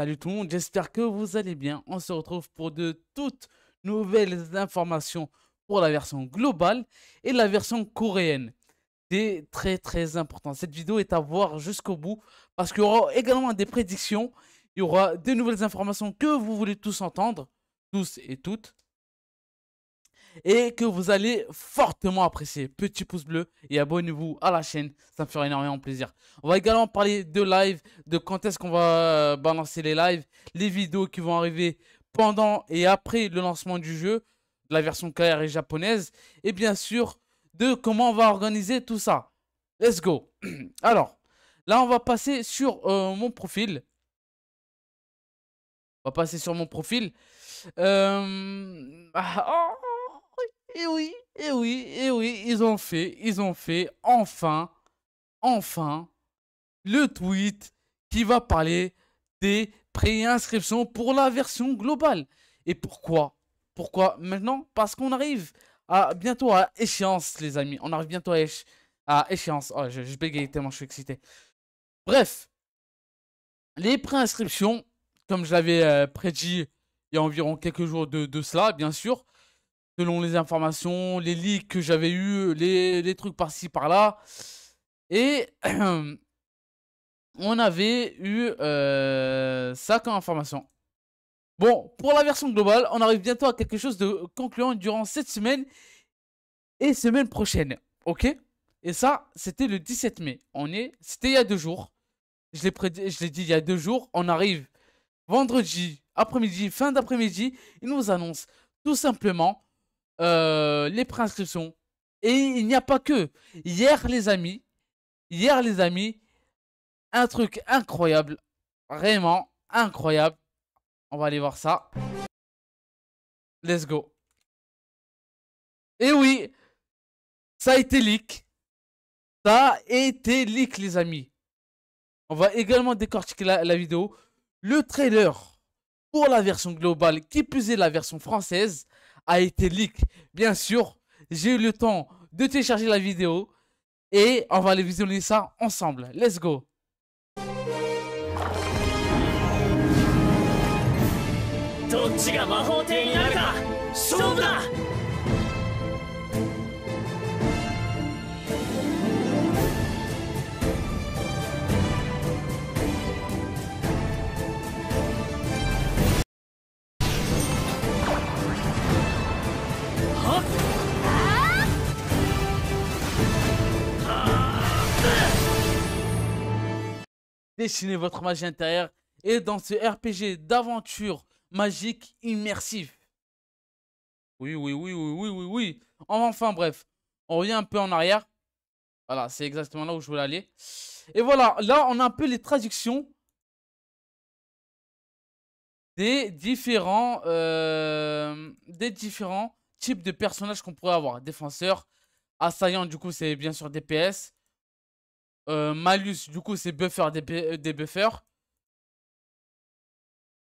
Salut tout le monde, j'espère que vous allez bien. On se retrouve pour de toutes nouvelles informations pour la version globale et la version coréenne. C'est très très important. Cette vidéo est à voir jusqu'au bout parce qu'il y aura également des prédictions. Il y aura des nouvelles informations que vous voulez tous entendre, tous et toutes et que vous allez fortement apprécier. Petit pouce bleu et abonnez-vous à la chaîne, ça me fera énormément plaisir. On va également parler de live, de quand est-ce qu'on va euh, balancer les lives, les vidéos qui vont arriver pendant et après le lancement du jeu, la version KR et japonaise, et bien sûr de comment on va organiser tout ça. Let's go Alors, là on va passer sur euh, mon profil. On va passer sur mon profil. Euh, ah, oh et eh oui, et eh oui, et eh oui, ils ont fait, ils ont fait, enfin, enfin, le tweet qui va parler des préinscriptions pour la version globale. Et pourquoi Pourquoi maintenant Parce qu'on arrive à, bientôt à échéance, les amis. On arrive bientôt à, échéance. Oh, je, bégayais tellement je suis excité. Bref, les préinscriptions, comme je l'avais euh, prédit il y a environ quelques jours de cela, bien sûr, selon les informations, les leaks que j'avais eu, les, trucs par-ci par-là. Et on avait eu euh, ça comme information. Bon, pour la version globale, on arrive bientôt à quelque chose de concluant durant cette semaine et semaine prochaine. Ok Et ça, c'était le 17 mai. On est, c'était il y a deux jours. Je l'ai, je l'ai dit il y a deux jours. On arrive vendredi, après-midi, fin d'après-midi. Ils nous annoncent tout simplement euh, les préinscriptions. Et il n'y a pas que. Hier, les amis, hier, les amis, un truc incroyable, vraiment incroyable. On va aller voir ça. Let's go. Et oui, ça a été leak. Ça a été leak, les amis. On va également décortiquer la, la vidéo. Le trailer pour la version globale, qui plus est la version française, a été leak. Bien sûr, j'ai eu le temps de télécharger la vidéo et on va aller visionner ça ensemble. Let's go Dessinez votre magie intérieure et dans ce RPG d'aventure magique immersive. Oui, oui, oui, oui, oui, oui, oui. Enfin, bref, on revient un peu en arrière. Voilà, c'est exactement là où je voulais aller. Et voilà, là, on a un peu les traductions des différents, euh, des différents types de personnages qu'on pourrait avoir. Défenseur, assaillant, du coup, c'est bien sûr DPS. Euh, malus, du coup, c'est buffer des, euh, des buffers.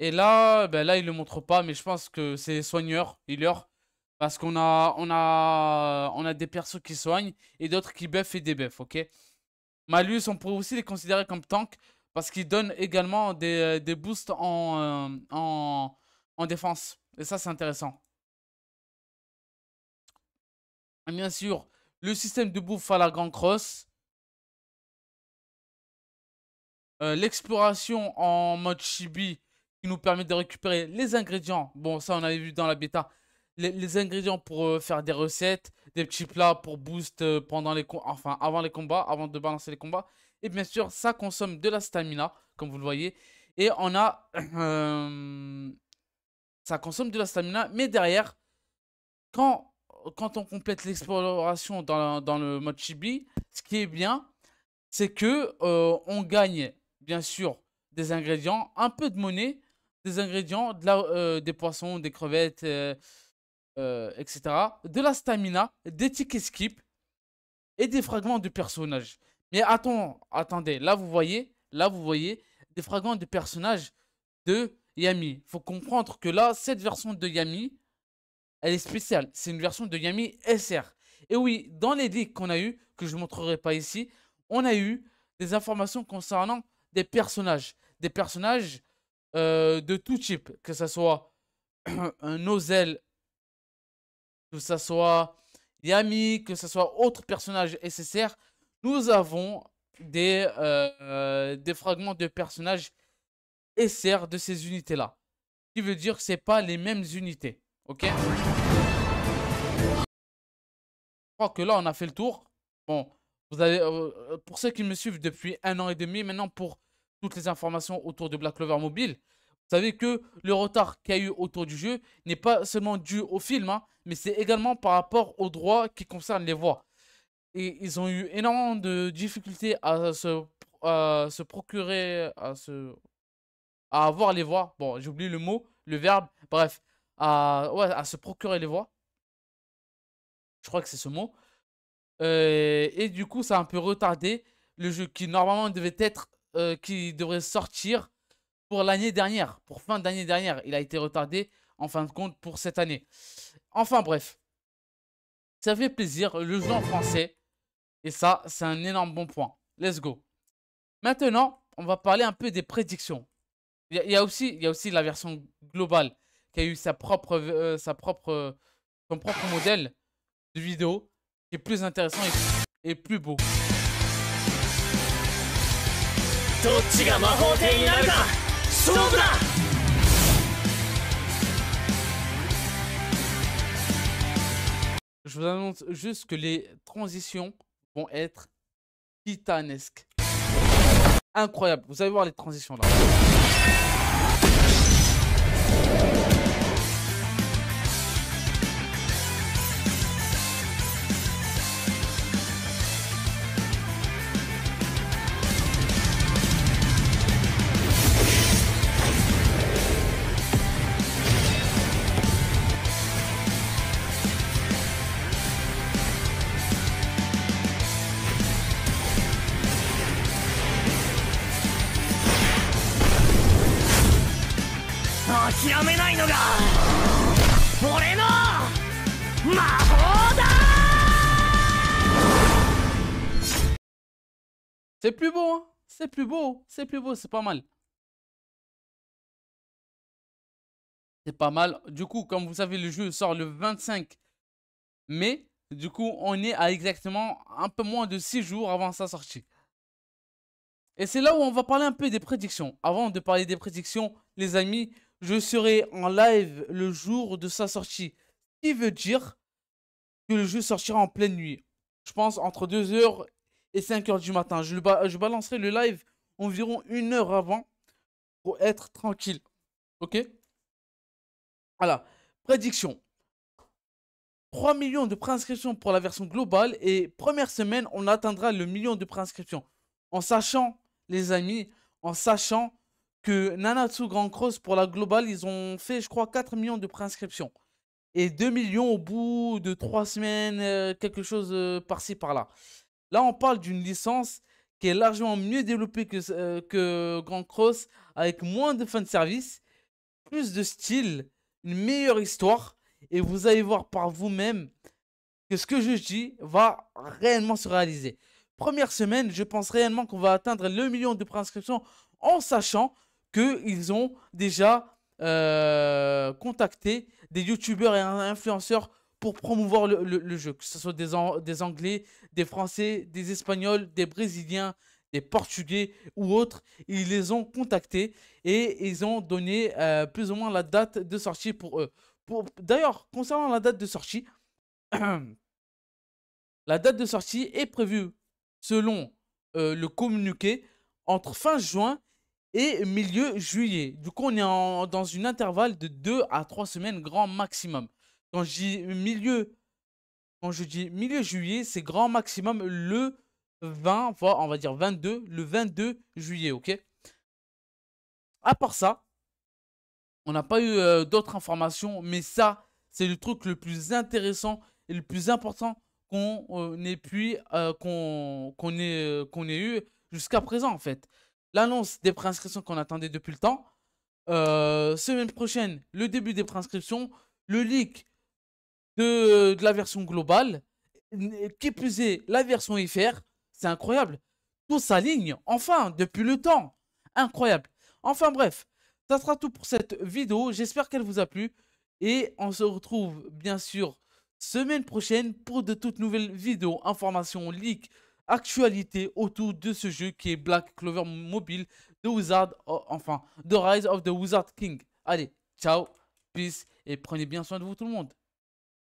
Et là, ben là, il le montre pas, mais je pense que c'est soigneur, healer. Parce qu'on a, on a, on a des persos qui soignent et d'autres qui buffent et débuffent, ok Malus, on pourrait aussi les considérer comme tank parce qu'ils donnent également des, euh, des boosts en, en, en défense. Et ça, c'est intéressant. bien sûr, le système de bouffe à la Grand cross Euh, l'exploration en mode chibi qui nous permet de récupérer les ingrédients. Bon, ça, on avait vu dans la bêta. Les, ingrédients pour euh, faire des recettes, des petits plats pour boost euh, pendant les enfin avant les combats, avant de balancer les combats. Et bien sûr, ça consomme de la stamina, comme vous le voyez. Et on a... ça consomme de la stamina, mais derrière, quand, quand on complète l'exploration dans, dans, le mode chibi, ce qui est bien, c'est que on gagne bien sûr, des ingrédients, un peu de monnaie, des ingrédients, de la, euh, des poissons, des crevettes, euh, euh, etc. De la stamina, des tickets skip et des fragments de personnages. Mais attends, attendez, là vous voyez, là vous voyez des fragments de personnages de Yami. Il Faut comprendre que là, cette version de Yami, elle est spéciale. C'est une version de Yami SR. Et oui, dans les leaks qu'on a eu, que je ne montrerai pas ici, on a eu des informations concernant personnages. Des personnages euh, de tout type, que ce soit un Ozel, que ce soit Yami, que ce soit autre personnage SSR, nous avons des, euh, des fragments de personnages SR de ces unités-là. Ce qui veut dire que ce pas les mêmes unités. Ok Je crois que là, on a fait le tour. Bon, vous allez, euh, pour ceux qui me suivent depuis un an et demi, maintenant pour toutes les informations autour de Black Clover Mobile. Vous savez que le retard qu'il y a eu autour du jeu n'est pas seulement dû au film, hein, mais c'est également par rapport aux droits qui concernent les voix. Et ils ont eu énormément de difficultés à se, procurer, à, se, à avoir les voix. Bon, j'ai oublié le mot, le verbe, bref, à, se procurer les voix. Je crois que c'est ce mot. Euh, et du coup, ça a un peu retardé le jeu qui normalement devait être euh, qui devrait sortir pour l'année dernière, pour fin d'année dernière. Il a été retardé en fin de compte pour cette année. Enfin bref, ça fait plaisir, le jeu en français. Et ça, c'est un énorme bon point. Let's go. Maintenant, on va parler un peu des prédictions. Il y, a aussi, il y a aussi la version globale qui a eu sa propre, euh, sa propre, son propre modèle de vidéo qui est plus intéressant et plus beau. Je vous annonce juste que les transitions vont être titanesques. Incroyable. Vous allez voir les transitions là. C'est plus beau, hein. c'est plus beau, c'est plus beau, c'est pas mal. C'est pas mal. Du coup, comme vous savez, le jeu sort le 25 mai. Du coup, on est à exactement un peu moins de 6 jours avant sa sortie. Et c'est là où on va parler un peu des prédictions. Avant de parler des prédictions, les amis, je serai en live le jour de sa sortie. Ce qui veut dire que le jeu sortira en pleine nuit. Je pense entre 2h et 5h du matin. Je, balancerai le live environ une heure avant pour être tranquille. Ok Voilà. Prédiction. 3 millions de préinscriptions pour la version globale et première semaine, on atteindra le million de préinscriptions. En sachant, les amis, en sachant que Nanatsu Grand Cross, pour la globale, ils ont fait, je crois, 4 millions de préinscriptions. Et 2 millions au bout de 3 semaines, euh, quelque chose euh, par-ci, par-là. Là, on parle d'une licence qui est largement mieux développée que, euh, Grand Cross, avec moins de de service, plus de style, une meilleure histoire. Et vous allez voir par vous-même que ce que je dis va réellement se réaliser. Première semaine, je pense réellement qu'on va atteindre le million de préinscriptions en sachant ils ont déjà euh, contacté des youtubeurs et influenceurs pour promouvoir le, jeu, que ce soit des, des Anglais, des Français, des Espagnols, des Brésiliens, des Portugais ou autres. Ils les ont contactés et ils ont donné euh, plus ou moins la date de sortie pour eux. Pour... D'ailleurs, concernant la date de sortie, la date de sortie est prévue selon euh, le communiqué entre fin juin et milieu juillet. Du coup, on est dans une intervalle de 2 à 3 semaines grand maximum. Quand je dis milieu, quand je dis milieu juillet, c'est grand maximum le 20, voire on va dire 22, le 22 juillet, ok À part ça, on n'a pas eu euh, d'autres informations, mais ça, c'est le truc le plus intéressant et le plus important qu'on euh, euh, ait, pu, qu'on, qu'on ait eu jusqu'à présent, en fait l'annonce des préinscriptions qu'on attendait depuis le temps. Euh, semaine prochaine, le début des préinscriptions, le leak de, la version globale, qui plus est, la version IFR. C'est incroyable. Tout s'aligne, enfin, depuis le temps. Incroyable. Enfin bref, ça sera tout pour cette vidéo. J'espère qu'elle vous a plu. Et on se retrouve bien sûr semaine prochaine pour de toutes nouvelles vidéos, informations, leaks, actualité autour de ce jeu qui est Black Clover Mobile de Wizard, enfin, The Rise of the Wizard King. Allez, ciao, peace et prenez bien soin de vous tout le monde.